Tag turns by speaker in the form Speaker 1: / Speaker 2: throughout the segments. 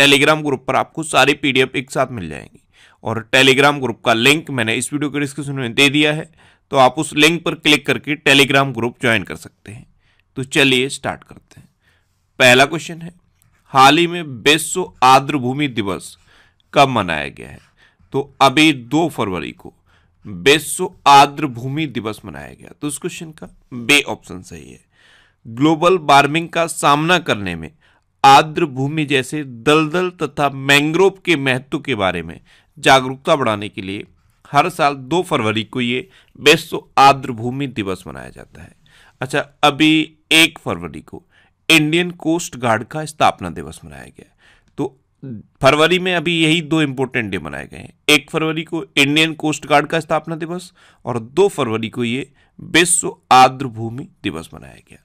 Speaker 1: Telegram group पर आपको सारी पीडीएफ एक साथ मिल जाएंगी और टेलीग्राम ग्रुप का लिंक मैंने इस वीडियो के डिस्क्रिप्शन में दे दिया है तो आप उस लिंक पर क्लिक करके टेलीग्राम ग्रुप ज्वाइन कर सकते हैं तो चलिए स्टार्ट करते हैं पहला क्वेश्चन है हाल ही में विश्व आर्द्रभूमि दिवस कब मनाया गया है तो अभी दो फरवरी को विश्व आर्द्रभूमि दिवस मनाया गया तो उस क्वेश्चन का बे ऑप्शन सही है ग्लोबल वार्मिंग का सामना करने में आर्द्र भूमि जैसे दलदल तथा मैंग्रोव के महत्व के बारे में जागरूकता बढ़ाने के लिए हर साल दो फरवरी को ये विश्व आर्द्र भूमि दिवस मनाया जाता है अच्छा अभी एक फरवरी को इंडियन कोस्ट गार्ड का स्थापना दिवस मनाया गया तो फरवरी में अभी यही दो इंपॉर्टेंट डे मनाए गए हैं एक फरवरी को इंडियन कोस्ट गार्ड का स्थापना दिवस और दो फरवरी को ये विश्व आर्द्र भूमि दिवस मनाया गया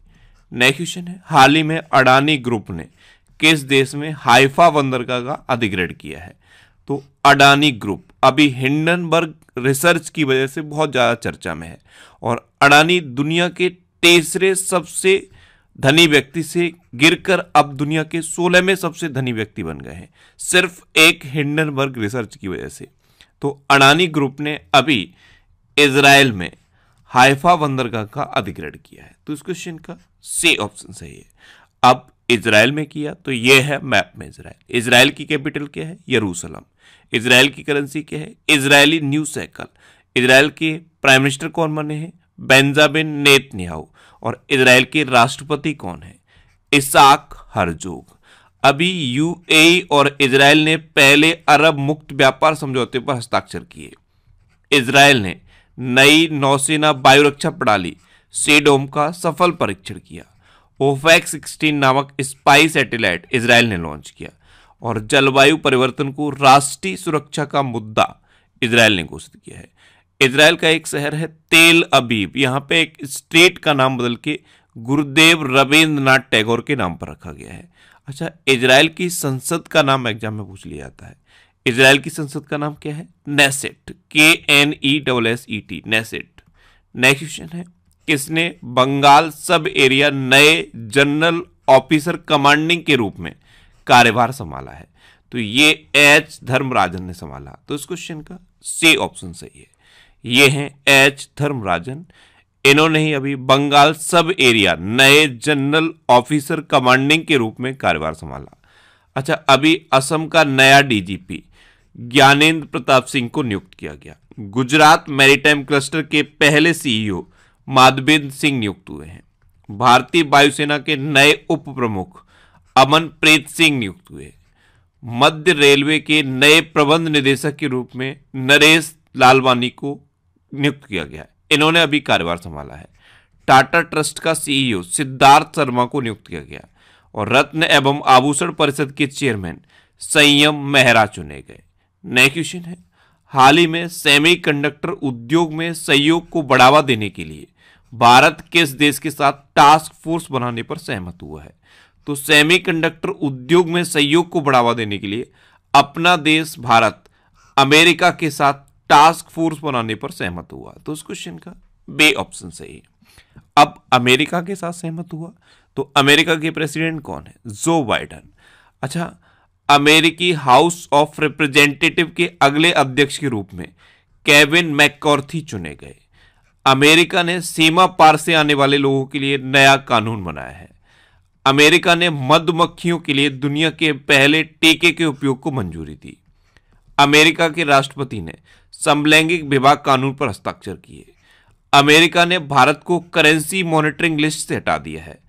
Speaker 1: नेक्स्ट क्वेश्चन है हाल ही में अडानी ग्रुप ने किस देश में हाइफा बंदरगाह का अधिग्रहण किया है तो अडानी ग्रुप अभी हिंडनबर्ग रिसर्च की वजह से बहुत ज़्यादा चर्चा में है और अडानी दुनिया के तीसरे सबसे धनी व्यक्ति से गिरकर अब दुनिया के सोलहवें सबसे धनी व्यक्ति बन गए हैं सिर्फ एक हिंडनबर्ग रिसर्च की वजह से तो अडानी ग्रुप ने अभी इसराइल में हाइफा बंदरगाह का अधिग्रहण किया है तो इस क्वेश्चन का सी ऑप्शन सही है अब इसराइल में किया तो यह है मैप में इसराइल इसराइल की कैपिटल क्या है यरूशलम इसराइल की करेंसी क्या है इसराइली न्यू साइकिल इसराइल के प्राइम मिनिस्टर कौन बने हैं बेंजामिन नेतन्याहू और इसराइल के राष्ट्रपति कौन है इसाक हरजोग अभी यूएई और इसराइल ने पहले अरब मुक्त व्यापार समझौते पर हस्ताक्षर किए इसराइल ने नई नौसेना वायुरक्षा प्रणाली सेडोम का सफल परीक्षण किया ओफैक सिक्सटीन नामक स्पाई सैटेलाइट इसराइल ने लॉन्च किया और जलवायु परिवर्तन को राष्ट्रीय सुरक्षा का मुद्दा इसराइल ने घोषित किया है इसराइल का एक शहर है तेल अबीब यहाँ पे एक स्टेट का नाम बदल के गुरुदेव रविंद्रनाथ टैगोर के नाम पर रखा गया है अच्छा इसराइल की संसद का नाम एग्जाम में पूछ लिया जाता है इसराइल की संसद का नाम क्या है Knesset K N E double S E T Knesset next question है किसने बंगाल सब एरिया नए जनरल ऑफिसर कमांडिंग के रूप में कार्यभार संभाला है तो ये एच धर्मराजन ने संभाला तो इस क्वेश्चन का सी ऑप्शन सही है ये हैं एच धर्मराजन इन्होंने ही अभी बंगाल सब एरिया नए जनरल ऑफिसर कमांडिंग के रूप में कार्यभार संभाला अच्छा अभी असम का नया डीजीपी ज्ञानेंद्र प्रताप सिंह को नियुक्त किया गया गुजरात मैरीटाइम क्लस्टर के पहले सीईओ माधवेंद्र सिंह नियुक्त हुए हैं भारतीय वायुसेना के नए उप प्रमुख अमनप्रीत सिंह नियुक्त हुए मध्य रेलवे के नए प्रबंध निदेशक के रूप में नरेश लालवानी को नियुक्त किया गया इन्होंने अभी कार्यभार संभाला है टाटा ट्रस्ट का सीईओ सिद्धार्थ शर्मा को नियुक्त किया गया और रत्न एवं आभूषण परिषद के चेयरमैन संयम मेहरा चुने गए नया क्वेश्चन है हाल ही में सेमीकंडक्टर उद्योग में सहयोग को बढ़ावा देने के लिए भारत किस देश के साथ टास्क फोर्स बनाने पर सहमत हुआ है तो सेमीकंडक्टर उद्योग में सहयोग को बढ़ावा देने के लिए अपना देश भारत अमेरिका के साथ टास्क फोर्स बनाने पर सहमत हुआ तो उस क्वेश्चन का बे ऑप्शन सही अब अमेरिका के साथ सहमत हुआ तो अमेरिका के प्रेसिडेंट कौन है जो बाइडन अच्छा अमेरिकी हाउस ऑफ रिप्रेजेंटेटिव के अगले अध्यक्ष के रूप में केविन मैकॉर्थी चुने गए अमेरिका ने सीमा पार से आने वाले लोगों के लिए नया कानून बनाया है अमेरिका ने मधुमक्खियों के लिए दुनिया के पहले टीके के उपयोग को मंजूरी दी अमेरिका के राष्ट्रपति ने समलैंगिक विवाह कानून पर हस्ताक्षर किए अमेरिका ने भारत को करेंसी मॉनिटरिंग लिस्ट से हटा दिया है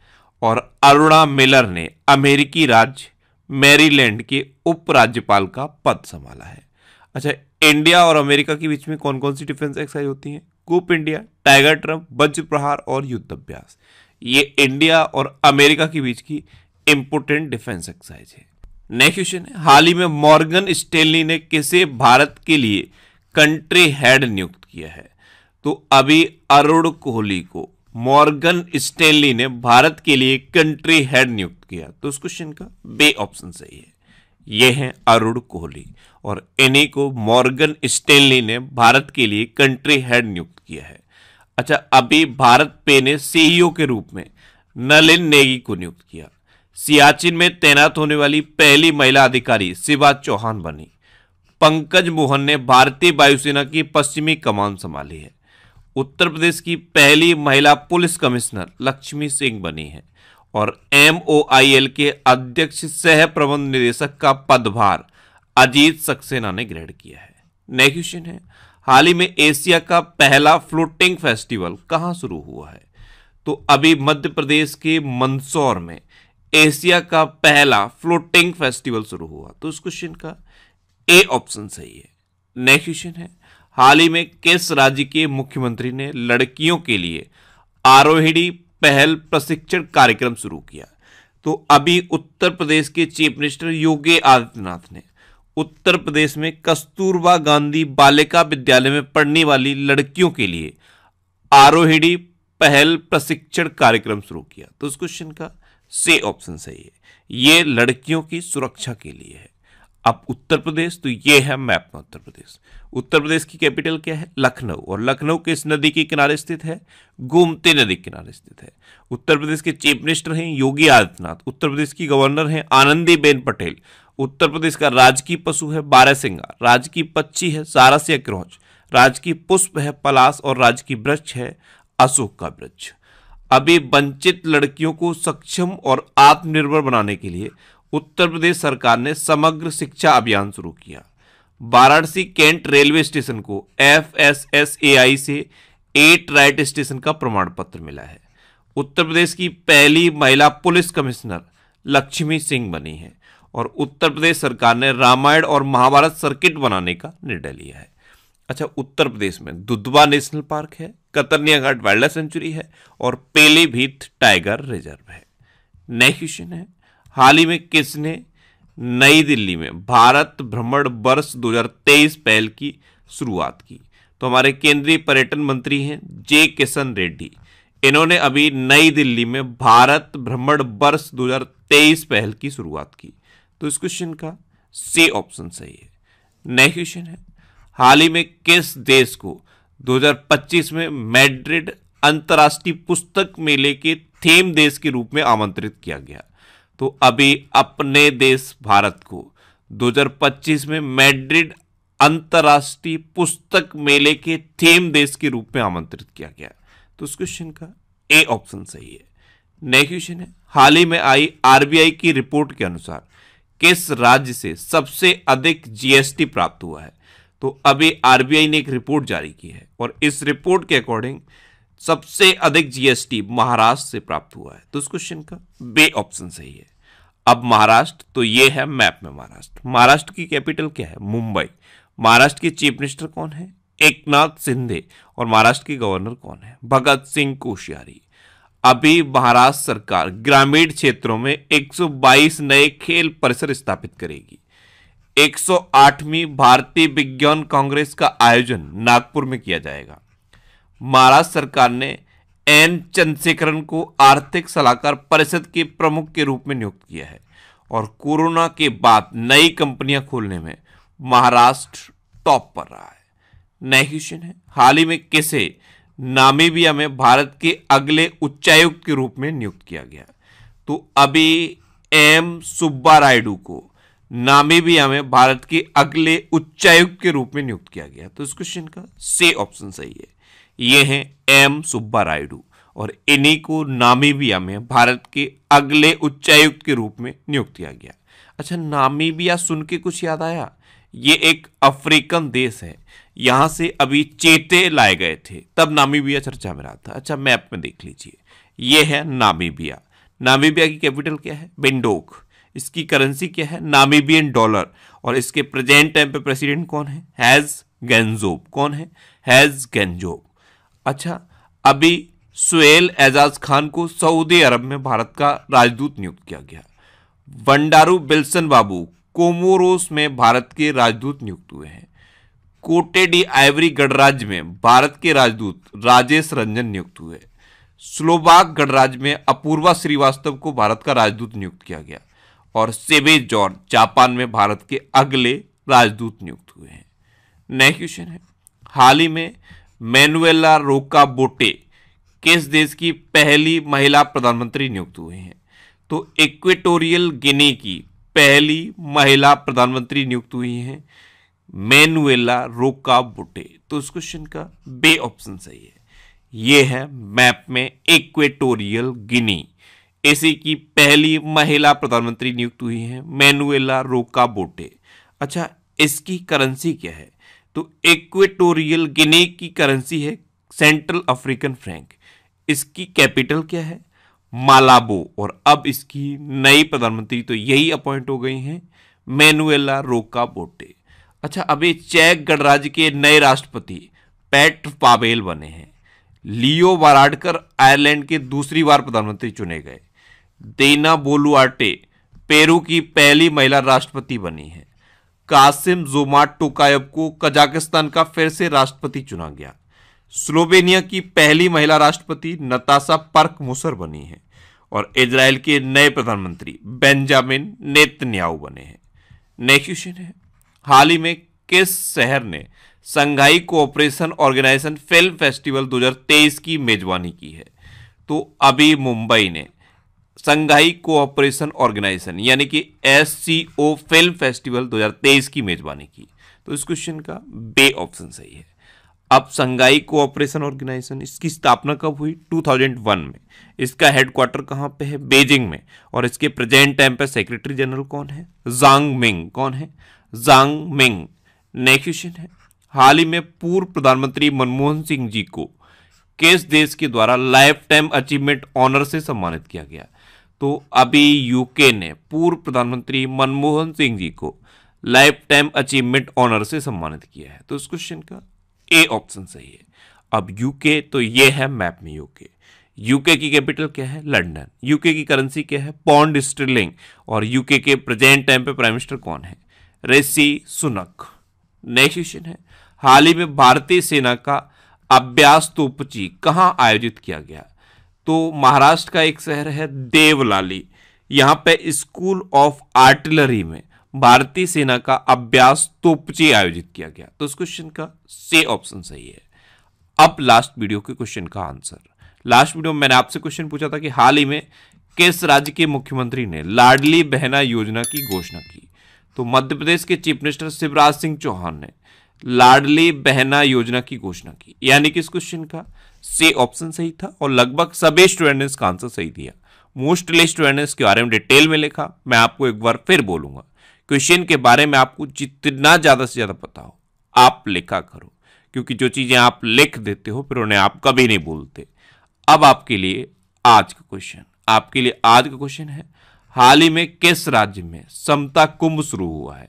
Speaker 1: और अरुणा मिलर ने अमेरिकी राज्य मैरीलैंड के उपराज्यपाल का पद संभाला है अच्छा इंडिया और अमेरिका के बीच में कौन कौन सी डिफेंस एक्सरसाइज होती हैं कूप इंडिया टाइगर ट्रम्प वज्र प्रहार और युद्ध अभ्यास ये इंडिया और अमेरिका के बीच की इंपोर्टेंट डिफेंस एक्सरसाइज है नेक्स्ट क्वेश्चन है हाल ही में मॉर्गन स्टेनली ने किसे भारत के लिए कंट्री हेड नियुक्त किया है तो अभी अरुण कोहली को मॉर्गन स्टेनली ने भारत के लिए कंट्री हेड नियुक्त किया तो उस क्वेश्चन का बे ऑप्शन सही है यह है अरुण कोहली और इन्हीं को मॉर्गन स्टेनली ने भारत के लिए कंट्री हेड नियुक्त किया है अच्छा अभी भारत पे ने सीईओ e के रूप में नलिन नेगी को नियुक्त किया सियाचिन में तैनात होने वाली पहली महिला अधिकारी शिवा चौहान बनी पंकज मोहन ने भारतीय वायुसेना की पश्चिमी कमान संभाली है उत्तर प्रदेश की पहली महिला पुलिस कमिश्नर लक्ष्मी सिंह बनी है और एम के अध्यक्ष सह प्रबंध निदेशक का पदभार अजीत सक्सेना ने ग्रहण किया है नेक्स्ट क्वेश्चन है हाल ही में एशिया का पहला फ्लोटिंग फेस्टिवल कहां शुरू हुआ है तो अभी मध्य प्रदेश के मंदसौर में एशिया का पहला फ्लोटिंग फेस्टिवल शुरू हुआ तो इस क्वेश्चन का ए ऑप्शन सही है नेक्स्ट क्वेश्चन है हाल ही में किस राज्य के मुख्यमंत्री ने लड़कियों के लिए आरोहिणी पहल प्रशिक्षण कार्यक्रम शुरू किया तो अभी उत्तर प्रदेश के चीफ मिनिस्टर योगी आदित्यनाथ ने उत्तर प्रदेश में कस्तूरबा गांधी बालिका विद्यालय में पढ़ने वाली लड़कियों के लिए आरोहिणी पहल प्रशिक्षण कार्यक्रम शुरू किया तो इस क्वेश्चन का से ऑप्शन सही है ये लड़कियों की सुरक्षा के लिए है अब उत्तर प्रदेश तो ये है मैप में उत्तर प्रदेश उत्तर प्रदेश की कैपिटल क्या है लखनऊ और लखनऊ किस नदी के किनारे स्थित है गोमती नदी के किनारे स्थित है उत्तर प्रदेश के चीफ मिनिस्टर हैं योगी आदित्यनाथ उत्तर प्रदेश की गवर्नर हैं बेन पटेल उत्तर प्रदेश का राजकीय पशु है बारहसिंगा राजकीय पक्षी है सारस या क्रोच राजकीय पुष्प है पलास और राजकीय वृक्ष है अशोक का वृक्ष अभी वंचित लड़कियों को सक्षम और आत्मनिर्भर बनाने के लिए उत्तर प्रदेश सरकार ने समग्र शिक्षा अभियान शुरू किया वाराणसी कैंट रेलवे स्टेशन को F S S A I से एट राइट स्टेशन का प्रमाण पत्र मिला है उत्तर प्रदेश की पहली महिला पुलिस कमिश्नर लक्ष्मी सिंह बनी है और उत्तर प्रदेश सरकार ने रामायण और महाभारत सर्किट बनाने का निर्णय लिया है अच्छा उत्तर प्रदेश में दुधवा नेशनल पार्क है Katarnia Ghat wildlife sanctuary है और भीत टाइगर रिजर्व है नेक्स्ट क्वेश्चन है हाल ही में किसने नई दिल्ली में भारत भ्रमण वर्ष 2023 पहल की शुरुआत की तो हमारे केंद्रीय पर्यटन मंत्री हैं जे किशन रेड्डी इन्होंने अभी नई दिल्ली में भारत भ्रमण वर्ष 2023 पहल की शुरुआत की तो इस क्वेश्चन का सी ऑप्शन सही है नेक्स्ट क्वेश्चन है हाल ही में किस देश को 2025 में मैड्रिड अंतर्राष्ट्रीय पुस्तक मेले के थीम देश के रूप में आमंत्रित किया गया तो अभी अपने देश भारत को 2025 में मैड्रिड अंतर्राष्ट्रीय पुस्तक मेले के थीम देश के रूप में आमंत्रित किया गया तो उस क्वेश्चन का ए ऑप्शन सही है नेक्स्ट क्वेश्चन है हाल ही में आई आरबीआई की रिपोर्ट के अनुसार किस राज्य से सबसे अधिक जीएसटी प्राप्त हुआ है तो अभी आरबीआई ने एक रिपोर्ट जारी की है और इस रिपोर्ट के अकॉर्डिंग सबसे अधिक जीएसटी महाराष्ट्र से प्राप्त हुआ है तो इस क्वेश्चन का बे ऑप्शन सही है अब महाराष्ट्र तो ये है मैप में महाराष्ट्र महाराष्ट्र की कैपिटल क्या है मुंबई महाराष्ट्र के चीफ मिनिस्टर कौन है एक नाथ सिंधे और महाराष्ट्र के गवर्नर कौन है भगत सिंह कोश्यारी अभी महाराष्ट्र सरकार ग्रामीण क्षेत्रों में 122 नए खेल परिसर स्थापित करेगी 108वीं भारतीय विज्ञान कांग्रेस का आयोजन नागपुर में किया जाएगा महाराष्ट्र सरकार ने एन चंद्रशेखरन को आर्थिक सलाहकार परिषद के प्रमुख के रूप में नियुक्त किया है और कोरोना के बाद नई कंपनियां खोलने में महाराष्ट्र टॉप पर रहा है नया क्वेश्चन है हाल ही में किसे नामीबिया में भारत के अगले उच्चायुक्त के रूप में नियुक्त किया गया तो अभी एम सुब्बा रायडू को नामीबिया में भारत के अगले उच्चायुक्त के रूप में नियुक्त किया गया तो इस क्वेश्चन का से ऑप्शन सही है ये हैं एम सुब्बा रायडू और इन्हीं को नामीबिया में भारत के अगले उच्चायुक्त के रूप में नियुक्त किया गया अच्छा नामीबिया सुन के कुछ याद आया ये एक अफ्रीकन देश है यहाँ से अभी चेते लाए गए थे तब नामीबिया चर्चा में रहा था अच्छा मैप में देख लीजिए ये है नामीबिया नामीबिया की कैपिटल क्या है बिंडोक इसकी करेंसी क्या है नामीबियन डॉलर और इसके प्रेजेंट टाइम पे प्रेसिडेंट कौन है हैज़ गेंजोब कौन है हैज़ गेंजोब अच्छा अभी सुल एजाज खान को सऊदी अरब में भारत का राजदूत नियुक्त किया गया वंडारू बिल्सन बाबू कोमोरोस में भारत के राजदूत नियुक्त हुए हैं कोटे डी आइवरी गणराज्य में भारत के राजदूत राजेश रंजन नियुक्त हुए स्लोबाक गणराज्य में अपूर्वा श्रीवास्तव को भारत का राजदूत नियुक्त किया गया और सेबे जॉर्ज जापान में भारत के अगले राजदूत नियुक्त हुए हैं नए क्वेश्चन है हाल ही में मैनुएला रोका बोटे किस देश की पहली महिला प्रधानमंत्री नियुक्त हुए हैं तो इक्वेटोरियल गिनी की पहली महिला प्रधानमंत्री नियुक्त हुई हैं मैनुएला रोका बोटे तो इस क्वेश्चन का बे ऑप्शन सही है ये है मैप में इक्वेटोरियल गिनी इसी की पहली महिला प्रधानमंत्री नियुक्त हुई हैं मैनुएला रोका बोटे अच्छा इसकी करेंसी क्या है तो इक्वेटोरियल गिनी की करेंसी है सेंट्रल अफ्रीकन फ्रैंक इसकी कैपिटल क्या है मालाबो और अब इसकी नई प्रधानमंत्री तो यही अपॉइंट हो गई हैं मैनुएला रोका बोटे अच्छा अभी चेक गणराज्य के नए राष्ट्रपति पैट पावेल बने हैं लियो वाराडकर आयरलैंड के दूसरी बार प्रधानमंत्री चुने गए देना बोलुआटे पेरू की पहली महिला राष्ट्रपति बनी है कासिम जोमा टोकायब को कजाकिस्तान का फिर से राष्ट्रपति चुना गया स्लोवेनिया की पहली महिला राष्ट्रपति नतासा पर्क मुसर बनी है और इसराइल के नए प्रधानमंत्री बेंजामिन नेतन्याहू बने हैं नए क्वेश्चन है हाल ही में किस शहर ने Shanghai cooperation organisation film festival 2023 की मेजबानी की है तो अभी मुंबई ने संघाई कोऑपरेशन ऑर्गेनाइजेशन यानी कि एस फिल्म फेस्टिवल 2023 की मेजबानी की तो इस क्वेश्चन का बे ऑप्शन सही है अब संघाई कोऑपरेशन ऑर्गेनाइजेशन इसकी स्थापना कब हुई 2001 में इसका हेडक्वार्टर कहाँ पे है बेजिंग में और इसके प्रेजेंट टाइम पे सेक्रेटरी जनरल कौन है जांग मिंग कौन है जांग मिंग नेक्स्ट क्वेश्चन है हाल ही में पूर्व प्रधानमंत्री मनमोहन सिंह जी को किस देश के द्वारा लाइफ टाइम अचीवमेंट ऑनर से सम्मानित किया गया तो अभी यूके ने पूर्व प्रधानमंत्री मनमोहन सिंह जी को लाइफ टाइम अचीवमेंट ऑनर से सम्मानित किया है तो इस क्वेश्चन का ए ऑप्शन सही है अब यूके तो ये है मैप में यूके यूके की कैपिटल क्या है लंदन यूके की करेंसी क्या है पॉन्ड स्टर्लिंग और यूके के प्रेजेंट टाइम पे प्राइम मिनिस्टर कौन है रेसी सुनक नेक्स्ट क्वेश्चन है हाल ही में भारतीय सेना का अभ्यास तोपची कहाँ आयोजित किया गया तो महाराष्ट्र का एक शहर है देवलाली यहाँ पे स्कूल ऑफ आर्टिलरी में भारतीय सेना का अभ्यास तोपची आयोजित किया गया तो इस क्वेश्चन का से ऑप्शन सही है अब लास्ट वीडियो के क्वेश्चन का आंसर लास्ट वीडियो में मैंने आपसे क्वेश्चन पूछा था कि हाल ही में किस राज्य के मुख्यमंत्री ने लाडली बहना योजना की घोषणा की तो मध्य प्रदेश के चीफ मिनिस्टर शिवराज सिंह चौहान ने लाडली बहना योजना की घोषणा की यानी कि इस क्वेश्चन का से ऑप्शन सही था और लगभग सभी स्टूडेंट ने इसका आंसर सही दिया मोस्टली स्टूडेंट ने इसके बारे में डिटेल में लिखा मैं आपको एक बार फिर बोलूंगा क्वेश्चन के बारे में आपको जितना ज़्यादा से ज़्यादा पता हो आप लिखा करो क्योंकि जो चीज़ें आप लिख देते हो फिर उन्हें आप कभी नहीं बोलते अब आपके लिए आज का क्वेश्चन आपके लिए आज का क्वेश्चन है हाल ही में किस राज्य में समता कुंभ शुरू हुआ है